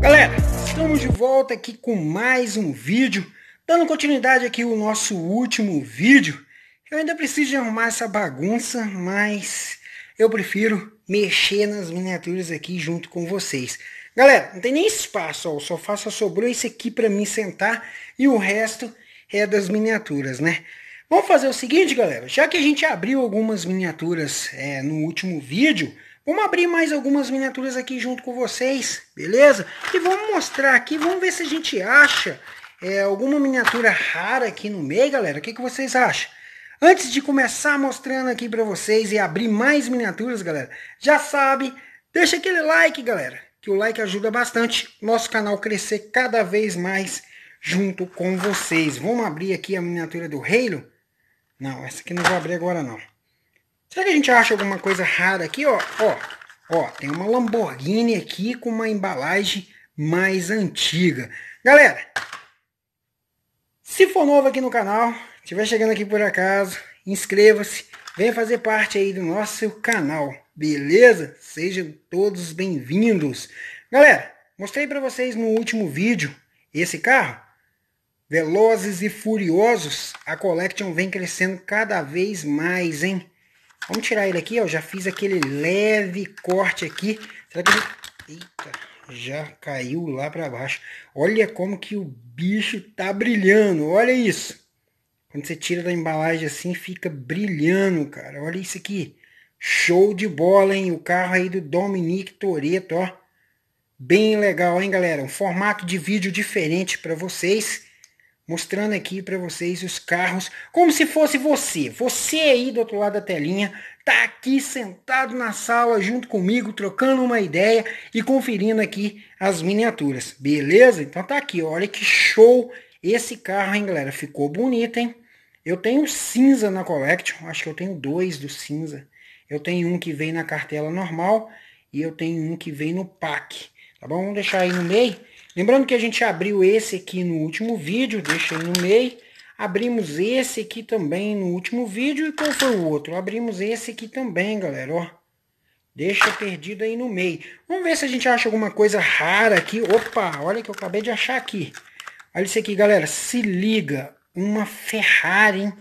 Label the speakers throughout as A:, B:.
A: Galera, estamos de volta aqui com mais um vídeo, dando continuidade aqui o nosso último vídeo. Eu ainda preciso de arrumar essa bagunça, mas eu prefiro mexer nas miniaturas aqui junto com vocês. Galera, não tem nem espaço, ó, só faço sobrou esse aqui para mim sentar e o resto é das miniaturas, né? Vamos fazer o seguinte, galera, já que a gente abriu algumas miniaturas é, no último vídeo, Vamos abrir mais algumas miniaturas aqui junto com vocês, beleza? E vamos mostrar aqui, vamos ver se a gente acha é, alguma miniatura rara aqui no meio, galera. O que, que vocês acham? Antes de começar mostrando aqui para vocês e abrir mais miniaturas, galera, já sabe, deixa aquele like, galera, que o like ajuda bastante nosso canal crescer cada vez mais junto com vocês. Vamos abrir aqui a miniatura do Reino? Não, essa aqui não vou abrir agora não. Será que a gente acha alguma coisa rara aqui? Ó, ó, ó, tem uma Lamborghini aqui com uma embalagem mais antiga. Galera, se for novo aqui no canal, estiver chegando aqui por acaso, inscreva-se, venha fazer parte aí do nosso canal, beleza? Sejam todos bem-vindos. Galera, mostrei para vocês no último vídeo esse carro, Velozes e Furiosos, a Collection vem crescendo cada vez mais, hein? Vamos tirar ele aqui, ó. Já fiz aquele leve corte aqui. Será que ele... Eita, já caiu lá para baixo. Olha como que o bicho tá brilhando. Olha isso. Quando você tira da embalagem assim, fica brilhando, cara. Olha isso aqui. Show de bola, hein? O carro aí do Dominique Toreto, ó. Bem legal, hein, galera? Um formato de vídeo diferente para vocês mostrando aqui para vocês os carros, como se fosse você. Você aí do outro lado da telinha, tá aqui sentado na sala junto comigo, trocando uma ideia e conferindo aqui as miniaturas. Beleza? Então tá aqui, olha que show esse carro, hein, galera? Ficou bonito, hein? Eu tenho cinza na Collection, acho que eu tenho dois do cinza. Eu tenho um que vem na cartela normal e eu tenho um que vem no pack. Tá bom? Vamos deixar aí no meio. Lembrando que a gente abriu esse aqui no último vídeo, deixa aí no meio. Abrimos esse aqui também no último vídeo. E qual foi o outro? Abrimos esse aqui também, galera, ó. Deixa perdido aí no meio. Vamos ver se a gente acha alguma coisa rara aqui. Opa, olha que eu acabei de achar aqui. Olha isso aqui, galera. Se liga. Uma Ferrari, hein?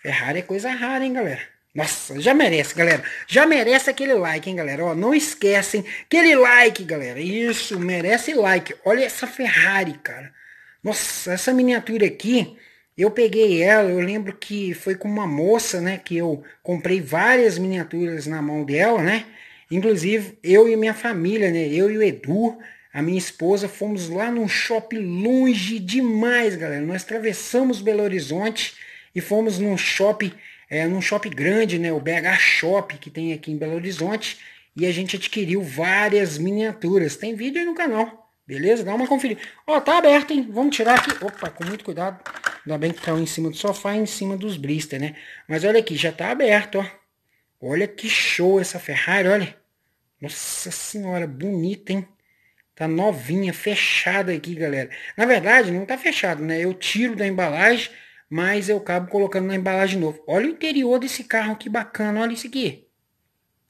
A: Ferrari é coisa rara, hein, galera? Nossa, já merece, galera. Já merece aquele like, hein, galera. Ó, não esquecem. Aquele like, galera. Isso, merece like. Olha essa Ferrari, cara. Nossa, essa miniatura aqui, eu peguei ela, eu lembro que foi com uma moça, né, que eu comprei várias miniaturas na mão dela, né? Inclusive, eu e minha família, né, eu e o Edu, a minha esposa, fomos lá num shopping longe demais, galera. Nós atravessamos Belo Horizonte e fomos num shopping, é, num shopping grande, né, o BH Shop, que tem aqui em Belo Horizonte, e a gente adquiriu várias miniaturas. Tem vídeo aí no canal, beleza? Dá uma conferida. Ó, tá aberto, hein? Vamos tirar aqui. Opa, com muito cuidado. Ainda bem que caiu em cima do sofá e em cima dos blister, né? Mas olha aqui, já tá aberto, ó. Olha que show essa Ferrari, olha. Nossa senhora, bonita, hein? Tá novinha, fechada aqui, galera. Na verdade, não tá fechado, né? Eu tiro da embalagem, mas eu acabo colocando na embalagem novo. Olha o interior desse carro, que bacana, olha isso aqui.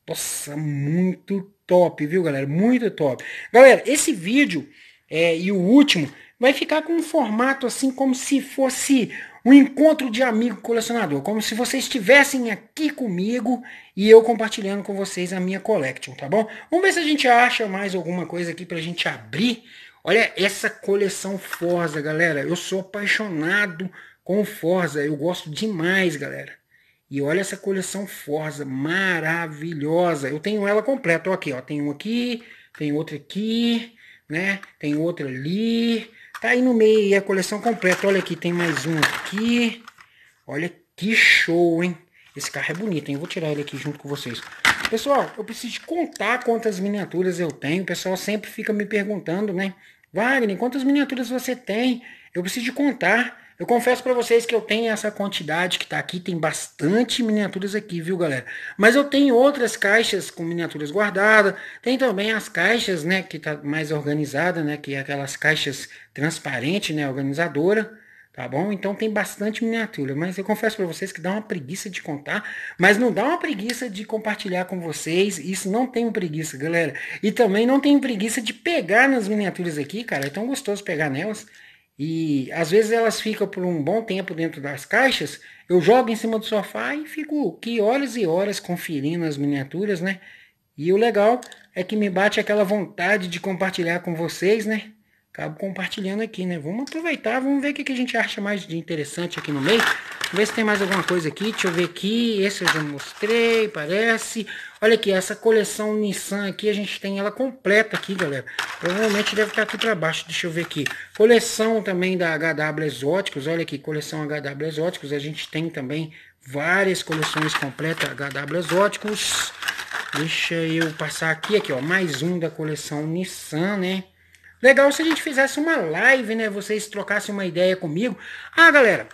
A: Nossa, muito top, viu galera? Muito top. Galera, esse vídeo é, e o último vai ficar com um formato assim como se fosse um encontro de amigo colecionador, como se vocês estivessem aqui comigo e eu compartilhando com vocês a minha collection, tá bom? Vamos ver se a gente acha mais alguma coisa aqui pra gente abrir. Olha essa coleção Forza, galera. Eu sou apaixonado com o Forza. Eu gosto demais, galera. E olha essa coleção Forza, maravilhosa. Eu tenho ela completa, ó, aqui, ó. Tem um aqui, tem outra aqui, né? Tem outra ali. Tá aí no meio a coleção completa. Olha aqui, tem mais um aqui. Olha que show, hein? Esse carro é bonito, hein? Eu vou tirar ele aqui junto com vocês. Pessoal, eu preciso contar quantas miniaturas eu tenho. O pessoal sempre fica me perguntando, né? Wagner, quantas miniaturas você tem? Eu preciso contar. Eu confesso para vocês que eu tenho essa quantidade que está aqui, tem bastante miniaturas aqui, viu, galera? Mas eu tenho outras caixas com miniaturas guardadas, tem também as caixas, né, que tá mais organizada, né, que é aquelas caixas transparente, né, organizadora, tá bom? Então tem bastante miniatura, mas eu confesso para vocês que dá uma preguiça de contar, mas não dá uma preguiça de compartilhar com vocês, isso não tem preguiça, galera. E também não tem preguiça de pegar nas miniaturas aqui, cara, é tão gostoso pegar nelas. E às vezes elas ficam por um bom tempo dentro das caixas. Eu jogo em cima do sofá e fico que horas e horas conferindo as miniaturas, né? E o legal é que me bate aquela vontade de compartilhar com vocês, né? acabo compartilhando aqui, né? Vamos aproveitar, vamos ver o que a gente acha mais de interessante aqui no meio. Vamos ver se tem mais alguma coisa aqui. Deixa eu ver aqui. Esse eu já mostrei, parece. Olha aqui, essa coleção Nissan aqui, a gente tem ela completa aqui, galera. Provavelmente deve estar aqui para baixo. Deixa eu ver aqui. Coleção também da HW Exóticos. Olha aqui, coleção HW Exóticos. A gente tem também várias coleções completas HW Exóticos. Deixa eu passar aqui, aqui, ó. Mais um da coleção Nissan, né? Legal se a gente fizesse uma live, né? Vocês trocassem uma ideia comigo. Ah, galera,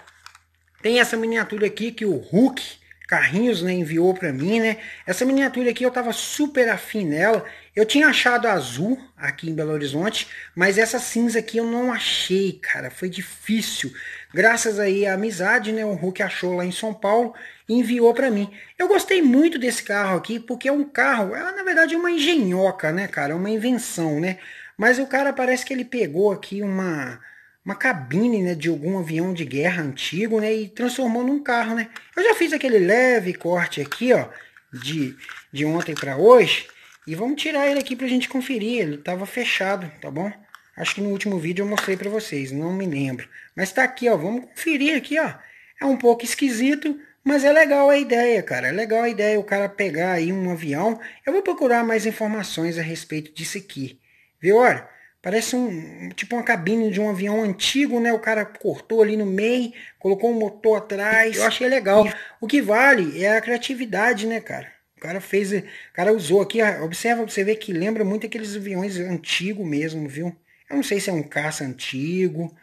A: tem essa miniatura aqui que o Hulk Carrinhos né, enviou para mim, né? Essa miniatura aqui eu tava super afim nela. Eu tinha achado azul aqui em Belo Horizonte, mas essa cinza aqui eu não achei, cara. Foi difícil. Graças aí à amizade, né? O Hulk achou lá em São Paulo e enviou para mim. Eu gostei muito desse carro aqui, porque é um carro, ela na verdade é uma engenhoca, né, cara? É uma invenção, né? Mas o cara parece que ele pegou aqui uma uma cabine né, de algum avião de guerra antigo né, e transformou num carro. Né? Eu já fiz aquele leve corte aqui ó, de, de ontem para hoje e vamos tirar ele aqui para a gente conferir. Ele estava fechado, tá bom? Acho que no último vídeo eu mostrei para vocês, não me lembro. Mas está aqui, ó, vamos conferir aqui. ó. É um pouco esquisito, mas é legal a ideia, cara. É legal a ideia o cara pegar aí um avião. Eu vou procurar mais informações a respeito disso aqui. Viu? Olha, parece um tipo uma cabine de um avião antigo, né? O cara cortou ali no meio, colocou um motor atrás. Eu achei legal. O que vale é a criatividade, né, cara? O cara fez, o cara usou aqui, ah, observa você vê que lembra muito aqueles aviões antigos mesmo, viu? Eu não sei se é um caça antigo,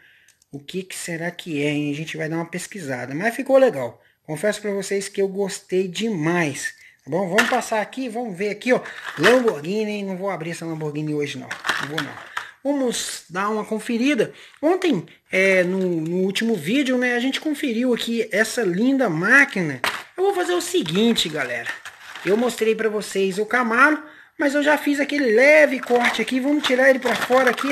A: o que, que será que é, hein? A gente vai dar uma pesquisada, mas ficou legal. Confesso para vocês que eu gostei demais. Bom, vamos passar aqui, vamos ver aqui, ó. Lamborghini, não vou abrir essa Lamborghini hoje não. Não vou não. Vamos dar uma conferida. Ontem, é, no, no último vídeo, né, a gente conferiu aqui essa linda máquina. Eu vou fazer o seguinte, galera. Eu mostrei para vocês o Camaro, mas eu já fiz aquele leve corte aqui. Vamos tirar ele para fora aqui.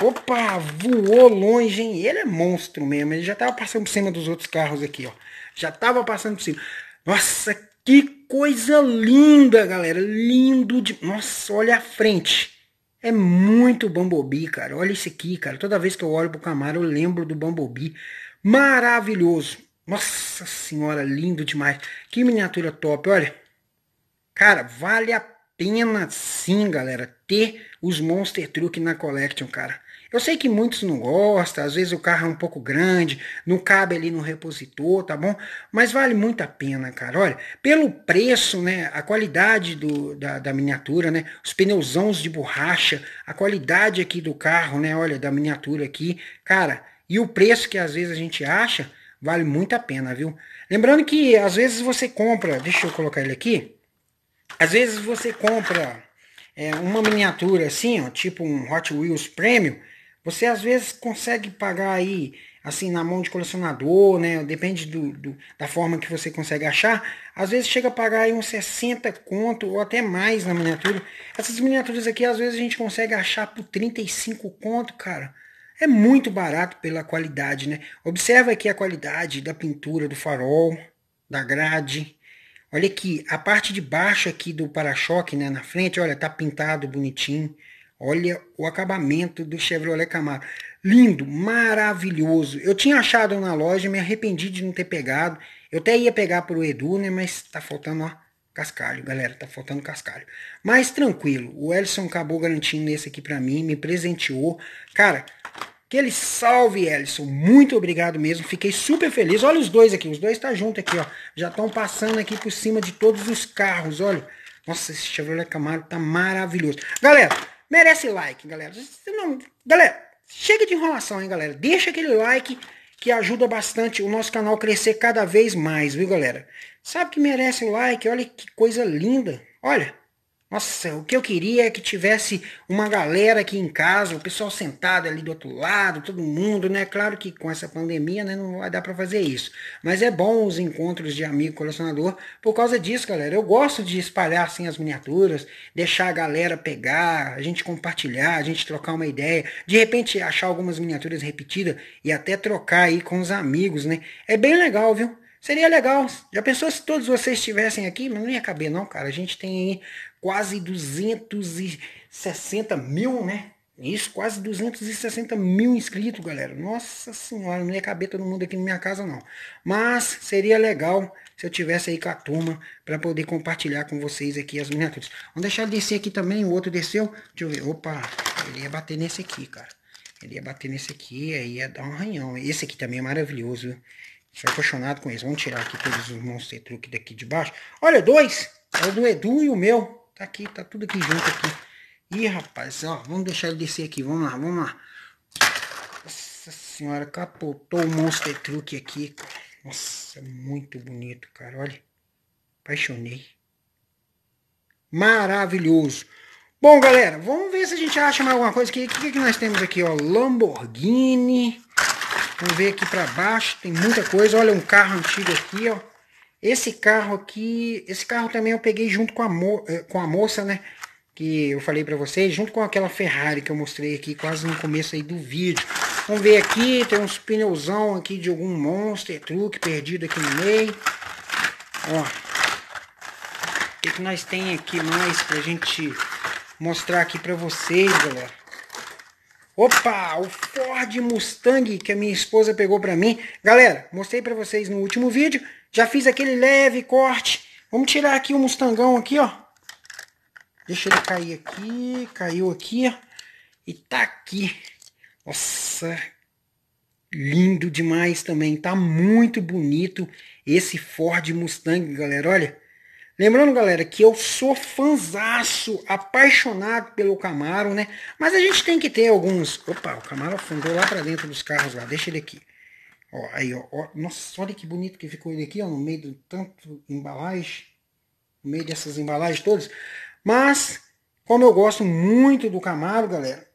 A: Opa, voou longe, hein? Ele é monstro mesmo. Ele já tava passando por cima dos outros carros aqui, ó. Já tava passando por cima. Nossa, que coisa linda, galera. Lindo de. Nossa, olha a frente. É muito Bambubi, cara. Olha isso aqui, cara. Toda vez que eu olho pro Camaro, eu lembro do Bambubi. Maravilhoso. Nossa senhora, lindo demais. Que miniatura top, olha. Cara, vale a pena sim, galera, ter os Monster Truck na Collection, cara. Eu sei que muitos não gostam, às vezes o carro é um pouco grande, não cabe ali no repositor, tá bom? Mas vale muito a pena, cara. Olha, pelo preço, né? A qualidade do, da, da miniatura, né? Os pneuzões de borracha, a qualidade aqui do carro, né? Olha, da miniatura aqui, cara. E o preço que às vezes a gente acha, vale muito a pena, viu? Lembrando que às vezes você compra, deixa eu colocar ele aqui. Às vezes você compra é, uma miniatura assim, ó, tipo um Hot Wheels Premium, você às vezes consegue pagar aí, assim, na mão de colecionador, né? Depende do, do, da forma que você consegue achar. Às vezes chega a pagar aí uns 60 conto ou até mais na miniatura. Essas miniaturas aqui, às vezes, a gente consegue achar por 35 conto, cara. É muito barato pela qualidade, né? Observa aqui a qualidade da pintura do farol, da grade. Olha aqui, a parte de baixo aqui do para-choque, né? Na frente, olha, tá pintado bonitinho. Olha o acabamento do Chevrolet Camaro. Lindo, maravilhoso. Eu tinha achado na loja, me arrependi de não ter pegado. Eu até ia pegar para o Edu, né? Mas tá faltando, ó, cascalho, galera. Tá faltando cascalho. Mas tranquilo, o Ellison acabou garantindo esse aqui para mim, me presenteou. Cara, Aquele salve, Ellison. Muito obrigado mesmo. Fiquei super feliz. Olha os dois aqui. Os dois tá junto aqui, ó. Já estão passando aqui por cima de todos os carros. Olha. Nossa, esse Chevrolet Camaro tá maravilhoso. Galera, merece like, galera. Não, galera, chega de enrolação, hein, galera. Deixa aquele like que ajuda bastante o nosso canal crescer cada vez mais, viu, galera? Sabe que merece like, olha que coisa linda. Olha, nossa, o que eu queria é que tivesse uma galera aqui em casa, o pessoal sentado ali do outro lado, todo mundo, né? Claro que com essa pandemia né, não vai dar para fazer isso. Mas é bom os encontros de amigo colecionador por causa disso, galera. Eu gosto de espalhar assim, as miniaturas, deixar a galera pegar, a gente compartilhar, a gente trocar uma ideia. De repente achar algumas miniaturas repetidas e até trocar aí com os amigos, né? É bem legal, viu? Seria legal. Já pensou se todos vocês estivessem aqui? Mas não ia caber, não, cara. A gente tem quase 260 mil, né? Isso, quase 260 mil inscritos, galera. Nossa senhora, não ia caber todo mundo aqui na minha casa, não. Mas seria legal se eu tivesse aí com a turma para poder compartilhar com vocês aqui as miniaturas. Vamos deixar ele descer aqui também, o outro desceu. Deixa eu ver. Opa, ele ia bater nesse aqui, cara. Ele ia bater nesse aqui, aí ia dar um arranhão. Esse aqui também é maravilhoso, viu? Sou apaixonado com eles. Vamos tirar aqui todos os monstros truque daqui de baixo. Olha, dois! É o do Edu e o meu. Tá aqui, tá tudo aqui junto aqui. Ih, rapaz, ó, vamos deixar ele descer aqui, vamos lá, vamos lá. Nossa senhora, capotou o Monster Truck aqui, cara. Nossa, muito bonito, cara, olha. Apaixonei. Maravilhoso. Bom, galera, vamos ver se a gente acha mais alguma coisa aqui. O que, que nós temos aqui, ó? Lamborghini. Vamos ver aqui pra baixo, tem muita coisa. Olha, um carro antigo aqui, ó. Esse carro aqui, esse carro também eu peguei junto com a, mo eh, com a moça, né? Que eu falei para vocês, junto com aquela Ferrari que eu mostrei aqui quase no começo aí do vídeo. Vamos ver aqui, tem uns pneuzão aqui de algum Monster Truck perdido aqui no meio. Ó. O que, que nós tem aqui mais pra gente mostrar aqui pra vocês, galera? Opa, o Ford Mustang que a minha esposa pegou pra mim. Galera, mostrei pra vocês no último vídeo. Já fiz aquele leve corte. Vamos tirar aqui o mustangão aqui, ó. Deixa ele cair aqui. Caiu aqui, ó. E tá aqui. Nossa, lindo demais também. Tá muito bonito esse Ford Mustang, galera. Olha. Lembrando, galera, que eu sou fanzaço, apaixonado pelo Camaro, né? Mas a gente tem que ter alguns... Opa, o Camaro afundou lá para dentro dos carros lá. Deixa ele aqui. Ó, aí, ó, ó, Nossa, olha que bonito que ficou ele aqui, ó, no meio de tanto embalagem. No meio dessas embalagens todas. Mas, como eu gosto muito do Camaro, galera,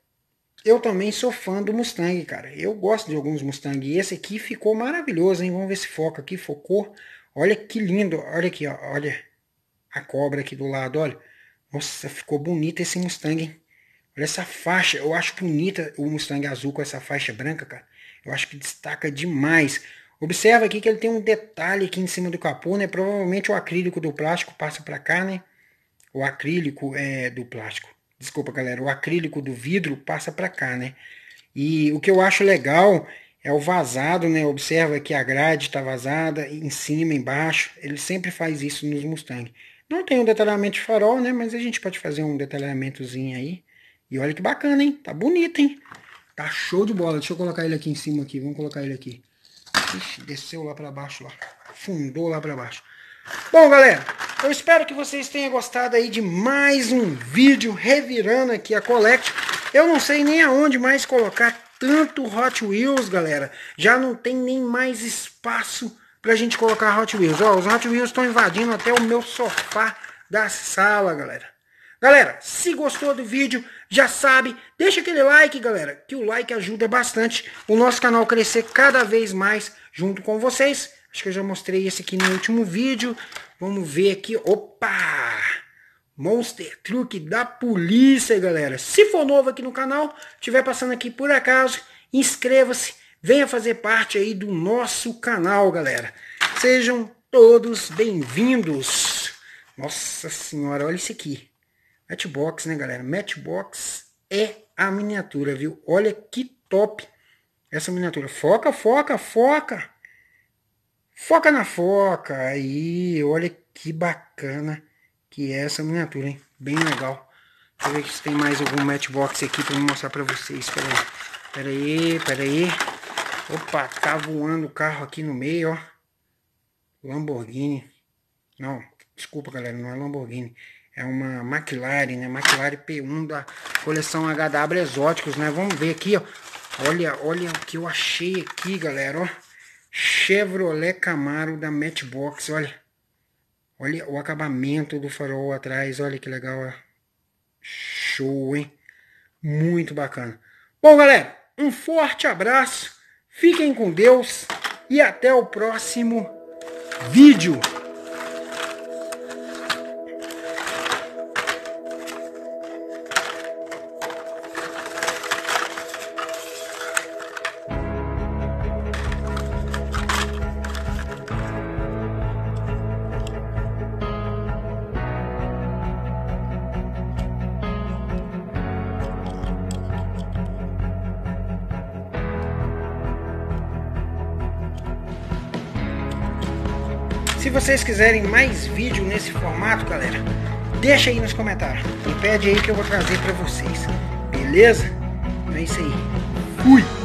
A: eu também sou fã do Mustang, cara. Eu gosto de alguns Mustang. E esse aqui ficou maravilhoso, hein? Vamos ver se foca aqui, focou. Olha que lindo, olha aqui, ó, olha a cobra aqui do lado, olha. Nossa, ficou bonito esse Mustang, hein? Olha essa faixa, eu acho bonita o Mustang azul com essa faixa branca, cara. Eu acho que destaca demais. Observa aqui que ele tem um detalhe aqui em cima do capô, né? Provavelmente o acrílico do plástico passa para cá, né? O acrílico é do plástico. Desculpa, galera. O acrílico do vidro passa para cá, né? E o que eu acho legal é o vazado, né? Observa que a grade está vazada em cima, embaixo. Ele sempre faz isso nos Mustang. Não tem um detalhamento de farol, né? Mas a gente pode fazer um detalhamentozinho aí. E olha que bacana, hein? Tá bonito, hein? Tá show de bola. Deixa eu colocar ele aqui em cima aqui. Vamos colocar ele aqui. Ixi, desceu lá para baixo lá. Fundou lá para baixo. Bom, galera, eu espero que vocês tenham gostado aí de mais um vídeo revirando aqui a Collect. Eu não sei nem aonde mais colocar tanto Hot Wheels, galera. Já não tem nem mais espaço pra gente colocar Hot Wheels. Ó, os Hot Wheels estão invadindo até o meu sofá da sala, galera. Galera, se gostou do vídeo, já sabe, deixa aquele like, galera, que o like ajuda bastante o nosso canal crescer cada vez mais junto com vocês. Acho que eu já mostrei esse aqui no último vídeo. Vamos ver aqui. Opa! Monster Truck da polícia, galera. Se for novo aqui no canal, estiver passando aqui por acaso, inscreva-se, venha fazer parte aí do nosso canal, galera. Sejam todos bem-vindos. Nossa senhora, olha isso aqui. Matchbox, né, galera? Matchbox é a miniatura, viu? Olha que top essa miniatura. Foca, foca, foca! Foca na foca! Aí, olha que bacana que é essa miniatura, hein? Bem legal. Deixa eu ver se tem mais algum matchbox aqui pra mostrar pra vocês. Pera aí, pera aí, pera aí. Opa, tá voando o carro aqui no meio, ó. Lamborghini. Não, desculpa, galera, não é Lamborghini. É uma McLaren, né? McLaren P1 da coleção HW Exóticos, né? Vamos ver aqui, ó. Olha, olha o que eu achei aqui, galera, ó. Chevrolet Camaro da Matchbox, olha. Olha o acabamento do farol atrás, olha que legal, ó. Show, hein? Muito bacana. Bom, galera, um forte abraço. Fiquem com Deus e até o próximo vídeo. vocês quiserem mais vídeo nesse formato, galera, deixa aí nos comentários. E pede aí que eu vou trazer para vocês. Beleza? Então é isso aí. Fui!